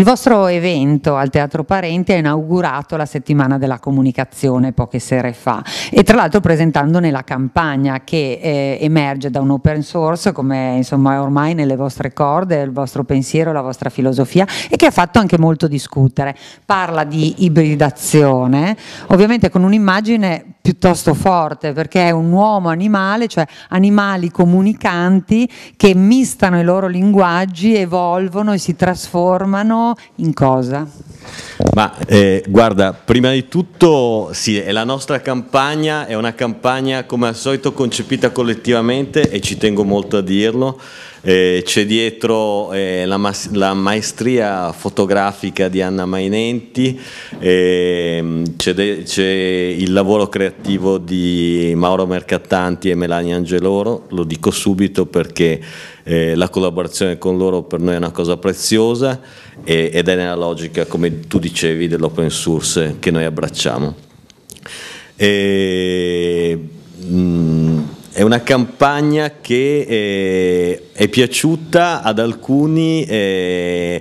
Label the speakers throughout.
Speaker 1: Il vostro evento al Teatro Parenti ha inaugurato la settimana della comunicazione poche sere fa e tra l'altro presentandone la campagna che eh, emerge da un open source come insomma ormai nelle vostre corde, il vostro pensiero, la vostra filosofia e che ha fatto anche molto discutere. Parla di ibridazione, ovviamente con un'immagine piuttosto forte perché è un uomo animale, cioè animali comunicanti che mistano i loro linguaggi, evolvono e si trasformano in cosa?
Speaker 2: Ma eh, guarda, prima di tutto sì, è la nostra campagna è una campagna come al solito concepita collettivamente e ci tengo molto a dirlo eh, c'è dietro eh, la, ma la, maestria fotografica di Anna Mainenti, eh, c'è, il lavoro creativo di Mauro Mercattanti e Melania Angeloro, lo dico subito perché eh, la collaborazione con loro per noi è una cosa preziosa e, ed è nella logica, come tu dicevi, dell'open source che noi abbracciamo. E ehm, una campagna che eh, è piaciuta ad alcuni, eh,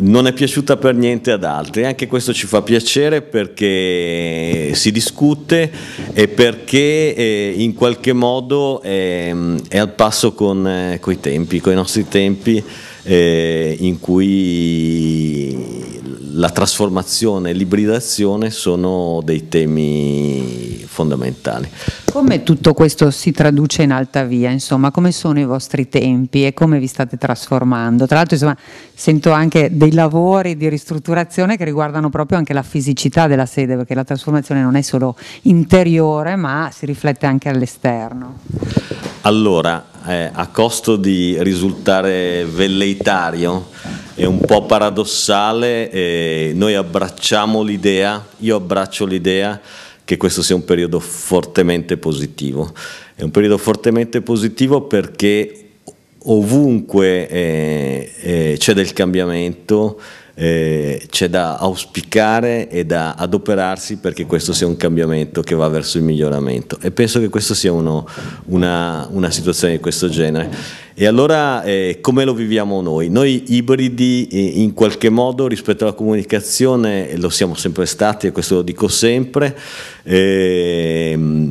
Speaker 2: non è piaciuta per niente ad altri. Anche questo ci fa piacere perché si discute e perché eh, in qualche modo ehm, è al passo con eh, i tempi, con i nostri tempi eh, in cui la trasformazione e l'ibridazione sono dei temi fondamentali.
Speaker 1: Come tutto questo si traduce in alta via? Insomma, come sono i vostri tempi e come vi state trasformando? Tra l'altro, insomma, sento anche dei lavori di ristrutturazione che riguardano proprio anche la fisicità della sede, perché la trasformazione non è solo interiore, ma si riflette anche all'esterno.
Speaker 2: Allora, eh, a costo di risultare velleitario, è un po' paradossale, eh, noi abbracciamo l'idea, io abbraccio l'idea che questo sia un periodo fortemente positivo. È un periodo fortemente positivo perché ovunque eh, eh, c'è del cambiamento, eh, c'è da auspicare e da adoperarsi perché questo sia un cambiamento che va verso il miglioramento e penso che questa sia uno, una, una situazione di questo genere. E allora eh, come lo viviamo noi? Noi ibridi eh, in qualche modo rispetto alla comunicazione lo siamo sempre stati e questo lo dico sempre. Eh,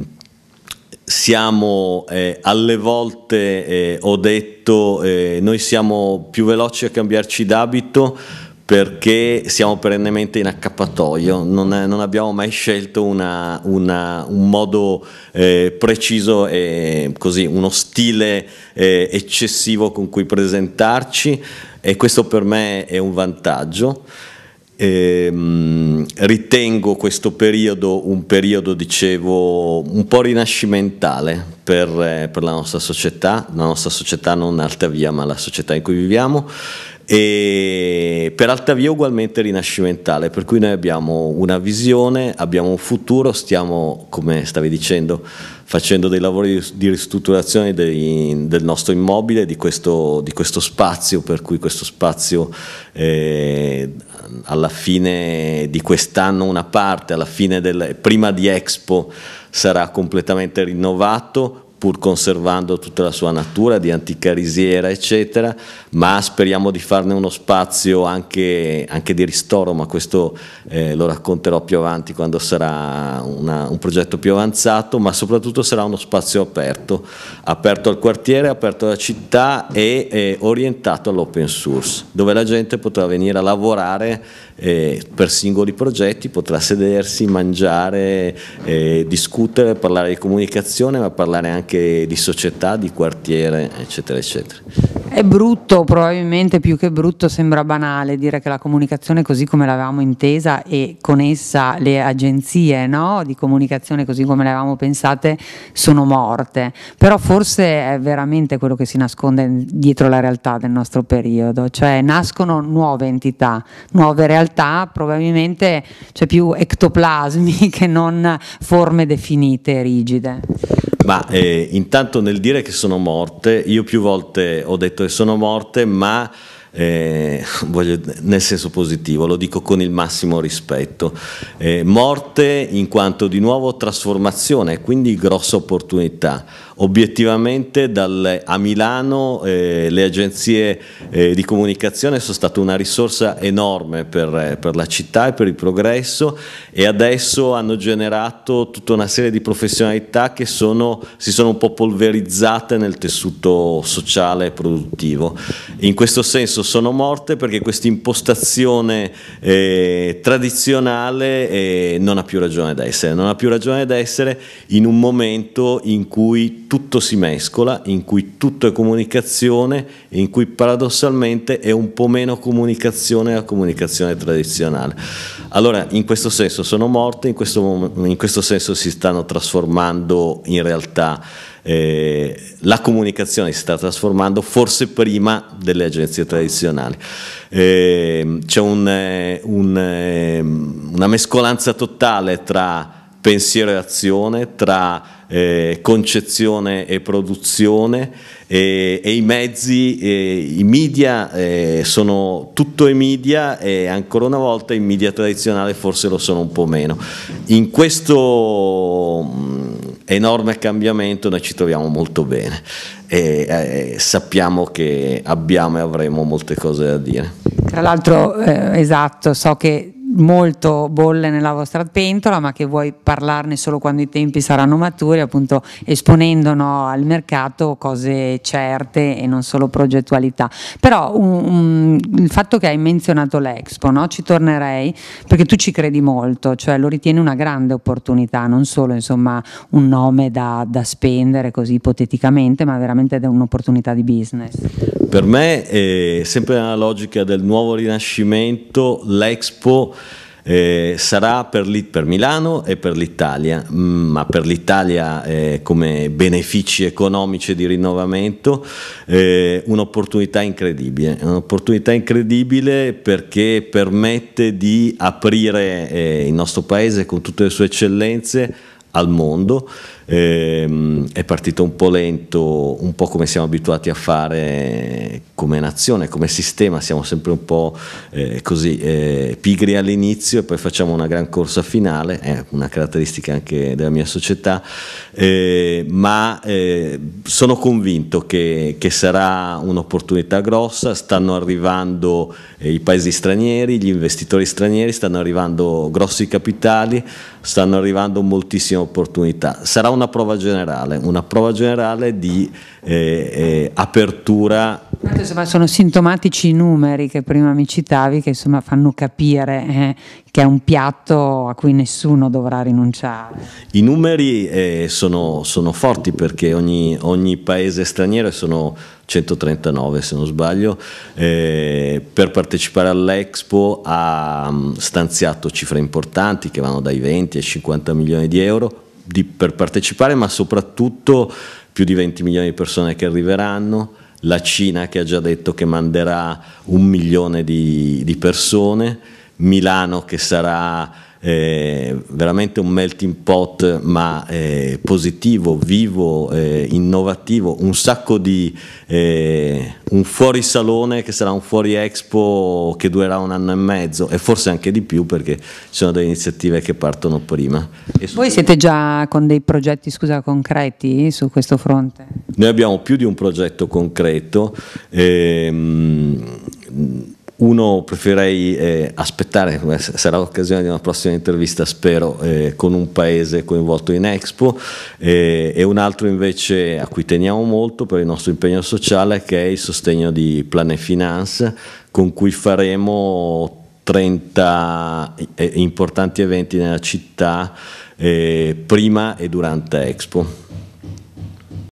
Speaker 2: siamo eh, alle volte, eh, ho detto, eh, noi siamo più veloci a cambiarci d'abito perché siamo perennemente in accappatoio, non, non abbiamo mai scelto una, una, un modo eh, preciso e così, uno stile eh, eccessivo con cui presentarci e questo per me è un vantaggio. Ehm, ritengo questo periodo un periodo, dicevo, un po' rinascimentale per, eh, per la nostra società, la nostra società non Altavia ma la società in cui viviamo e per Altavia ugualmente rinascimentale, per cui noi abbiamo una visione, abbiamo un futuro, stiamo, come stavi dicendo, facendo dei lavori di ristrutturazione dei, del nostro immobile, di questo, di questo, spazio, per cui questo spazio eh, alla fine di quest'anno una parte, del, prima di Expo sarà completamente rinnovato, pur conservando tutta la sua natura di antica risiera, eccetera, ma speriamo di farne uno spazio anche, anche di ristoro, ma questo eh, lo racconterò più avanti quando sarà una, un progetto più avanzato, ma soprattutto sarà uno spazio aperto, aperto al quartiere, aperto alla città e eh, orientato all'open source, dove la gente potrà venire a lavorare eh, per singoli progetti, potrà sedersi, mangiare, eh, discutere, parlare di comunicazione, ma parlare anche anche di società, di quartiere, eccetera, eccetera.
Speaker 1: È brutto, probabilmente più che brutto sembra banale dire che la comunicazione così come l'avevamo intesa e con essa le agenzie no, di comunicazione così come le avevamo pensate sono morte, però forse è veramente quello che si nasconde dietro la realtà del nostro periodo, cioè nascono nuove entità, nuove realtà, probabilmente c'è cioè, più ectoplasmi che non forme definite, rigide.
Speaker 2: Ma eh, intanto nel dire che sono morte, io più volte ho detto che sono morte, ma eh, voglio, nel senso positivo, lo dico con il massimo rispetto. Eh, morte in quanto di nuovo trasformazione, quindi grossa opportunità. Obiettivamente dal, a Milano eh, le agenzie eh, di comunicazione sono state una risorsa enorme per, eh, per la città e per il progresso e adesso hanno generato tutta una serie di professionalità che sono, si sono un po' polverizzate nel tessuto sociale e produttivo. In questo senso sono morte perché questa impostazione eh, tradizionale eh, non ha più ragione d'essere, non ha più ragione d'essere in un momento in cui tutto si mescola, in cui tutto è comunicazione, in cui paradossalmente è un po' meno comunicazione la comunicazione tradizionale. Allora in questo senso sono morte, in questo, in questo senso si stanno trasformando in realtà eh, la comunicazione si sta trasformando forse prima delle agenzie tradizionali. Eh, c'è un, eh, un, ehm, una mescolanza totale tra pensiero e azione, tra eh, concezione e produzione e, e i mezzi, e, i media eh, sono tutto i media e ancora una volta i media tradizionali forse lo sono un po' meno. In questo enorme cambiamento, noi ci troviamo molto bene e eh, sappiamo che abbiamo e avremo molte cose da dire.
Speaker 1: Tra l'altro, eh, esatto, so che molto bolle nella vostra pentola, ma che vuoi parlarne solo quando i tempi saranno maturi, appunto esponendo no, al mercato cose certe e non solo progettualità. Però un, un, il fatto che hai menzionato l'Expo, no, ci tornerei perché tu ci credi molto, cioè lo ritieni una grande opportunità, non solo insomma, un nome da, da spendere così ipoteticamente, ma veramente un'opportunità di business.
Speaker 2: Per me è eh, sempre nella logica del nuovo rinascimento, l'Expo eh, sarà per, per, Milano e per l'Italia, mm, ma per l'Italia eh, come benefici economici di rinnovamento eh, un'opportunità incredibile, un'opportunità incredibile perché permette di aprire eh, il nostro paese con tutte le sue eccellenze al mondo Ehm, è partito un po' lento, un po' come siamo abituati a fare come nazione, come sistema, siamo sempre un po' eh, così eh, pigri all'inizio e poi facciamo una gran corsa finale, è eh, una caratteristica anche della mia società, eh, ma eh, sono convinto che, che sarà un'opportunità grossa, stanno arrivando eh, i paesi stranieri, gli investitori stranieri, stanno arrivando grossi capitali, stanno arrivando moltissime opportunità. Sarà una prova generale, una prova generale di eh, eh, apertura.
Speaker 1: Insomma, sono sintomatici i numeri che prima mi citavi che insomma, fanno capire eh, che è un piatto a cui nessuno dovrà rinunciare.
Speaker 2: I numeri eh, sono, sono, forti perché ogni, ogni paese straniero sono 139 se non sbaglio, eh, per partecipare all'Expo ha mm, stanziato cifre importanti che vanno dai 20 ai 50 milioni di euro di, per partecipare, ma soprattutto più di 20 milioni di persone che arriveranno, la Cina che ha già detto che manderà un milione di, di persone, Milano che sarà eh, veramente un melting pot ma eh, positivo, vivo, eh, innovativo, un sacco di un fuori salone che sarà un fuori expo che durerà un anno e mezzo e forse anche di più perché ci sono delle iniziative che partono prima. Voi siete
Speaker 1: già con dei progetti scusa, concreti su questo fronte?
Speaker 2: Noi abbiamo più di un progetto concreto. Ehm, uno preferirei eh, aspettare, sarà l'occasione di una prossima intervista spero, eh, con un paese coinvolto in Expo eh, e un altro invece a cui teniamo molto per il nostro impegno sociale che è il sostegno di Plane Finance con cui faremo 30 eh, importanti eventi nella città eh, prima e durante Expo.